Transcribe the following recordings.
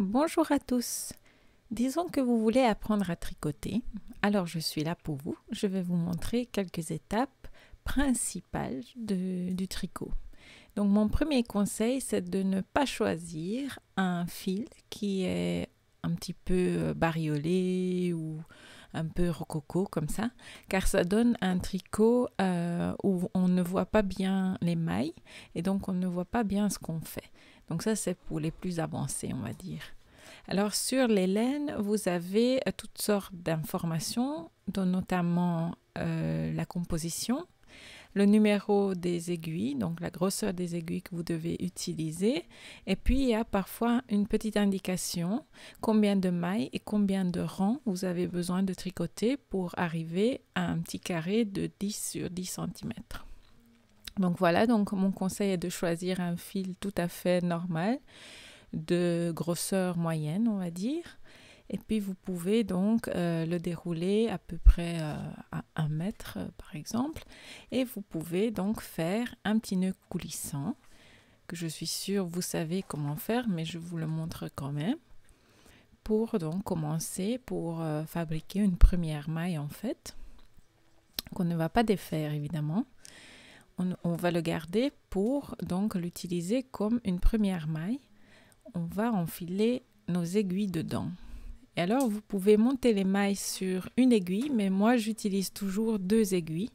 Bonjour à tous. Disons que vous voulez apprendre à tricoter. Alors je suis là pour vous. Je vais vous montrer quelques étapes principales du tricot. Donc mon premier conseil, c'est de ne pas choisir un fil qui est un petit peu euh, bariolé ou un peu rococo comme ça, car ça donne un tricot euh, où on ne voit pas bien les mailles et donc on ne voit pas bien ce qu'on fait. Donc ça, c'est pour les plus avancés, on va dire. Alors sur les laines, vous avez euh, toutes sortes d'informations, dont notamment euh, la composition, le numéro des aiguilles, donc la grosseur des aiguilles que vous devez utiliser. Et puis, il y a parfois une petite indication, combien de mailles et combien de rangs vous avez besoin de tricoter pour arriver à un petit carré de 10 sur 10 cm. Donc voilà, donc mon conseil est de choisir un fil tout à fait normal, de grosseur moyenne, on va dire. Et puis vous pouvez donc euh, le dérouler à peu près euh, à un mètre, euh, par exemple. Et vous pouvez donc faire un petit nœud coulissant, que je suis sûre vous savez comment faire, mais je vous le montre quand même. Pour donc commencer, pour fabriquer une première maille en fait, qu'on ne va pas défaire évidemment on, va le garder pour donc l'utiliser comme une première maille. On va enfiler nos aiguilles dedans. Et alors, vous pouvez monter les mailles sur une aiguille, mais moi, j'utilise toujours deux aiguilles,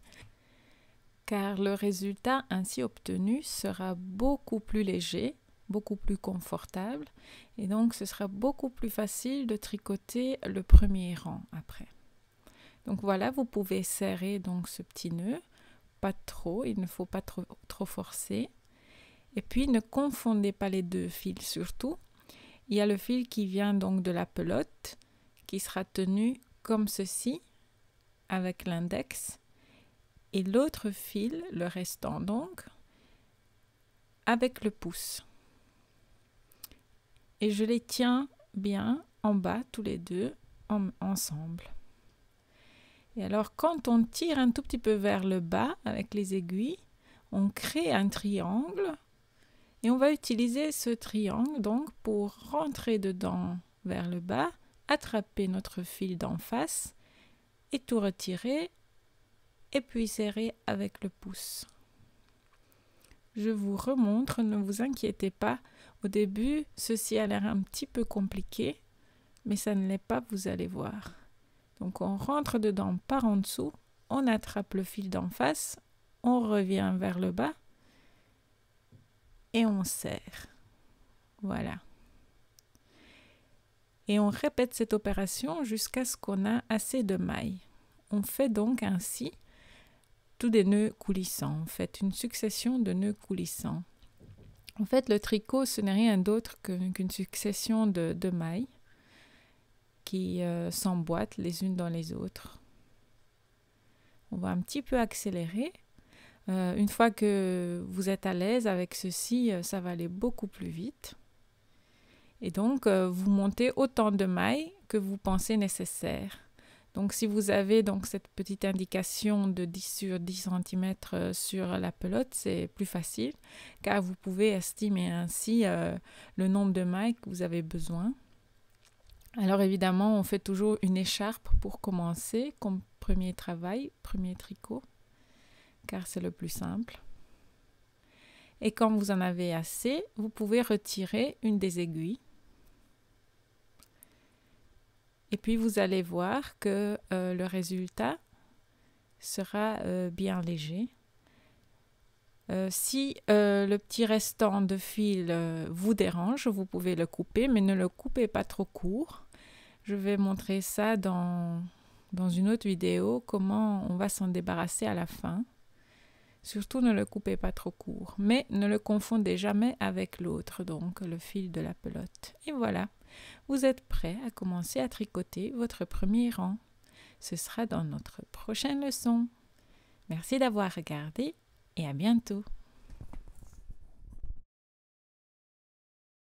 car le résultat ainsi obtenu sera beaucoup plus léger, beaucoup plus confortable, et donc ce sera beaucoup plus facile de tricoter le premier rang après. Donc voilà, vous pouvez serrer donc ce petit nœud trop, il ne faut pas trop, trop forcer. Et puis ne confondez pas les deux fils surtout. Il y a le fil qui vient donc de la pelote qui sera tenu comme ceci avec l'index et l'autre fil, le restant donc, avec le pouce. Et je les tiens bien en bas tous les deux ensemble. Et alors quand on tire un tout petit peu vers le bas avec les aiguilles, on crée un triangle et on va utiliser ce triangle donc pour rentrer dedans vers le bas, attraper notre fil d'en face et tout retirer et puis serrer avec le pouce. Je vous remontre, ne vous inquiétez pas. Au début, ceci a l'air un petit peu compliqué, mais ça ne l'est pas, vous allez voir. Donc on rentre dedans par en dessous, on attrape le fil d'en face, on revient vers le bas et on serre. Voilà. Et on répète cette opération jusqu'à ce qu'on a assez de mailles. On fait donc ainsi tous des nœuds coulissants, en fait, une succession de nœuds coulissants. En fait, le tricot, ce n'est rien d'autre qu'une succession de, de mailles qui euh, s'emboîtent les unes dans les autres. On va un petit peu accélérer. Euh, une fois que vous êtes à l'aise avec ceci, euh, ça va aller beaucoup plus vite. Et donc, vous montez autant de mailles que vous pensez nécessaire. Donc, si vous avez donc cette petite indication de 10 sur 10 cm sur la pelote, c'est plus facile car vous pouvez estimer ainsi le nombre de mailles que vous avez besoin. Alors évidemment, on fait toujours une écharpe pour commencer comme premier travail, premier tricot, car c'est le plus simple. Et quand vous en avez assez, vous pouvez retirer une des aiguilles. Et puis vous allez voir que euh, le résultat sera euh, bien léger. Euh, si le petit restant de fil vous dérange, vous pouvez le couper, mais ne le coupez pas trop court. Je vais montrer ça dans, une autre vidéo, comment on va s'en débarrasser à la fin. Surtout ne le coupez pas trop court, mais ne le confondez jamais avec l'autre, donc le fil de la pelote. Et voilà, vous êtes prêt à commencer à tricoter votre premier rang. Ce sera dans notre prochaine leçon. Merci d'avoir regardé et à bientôt.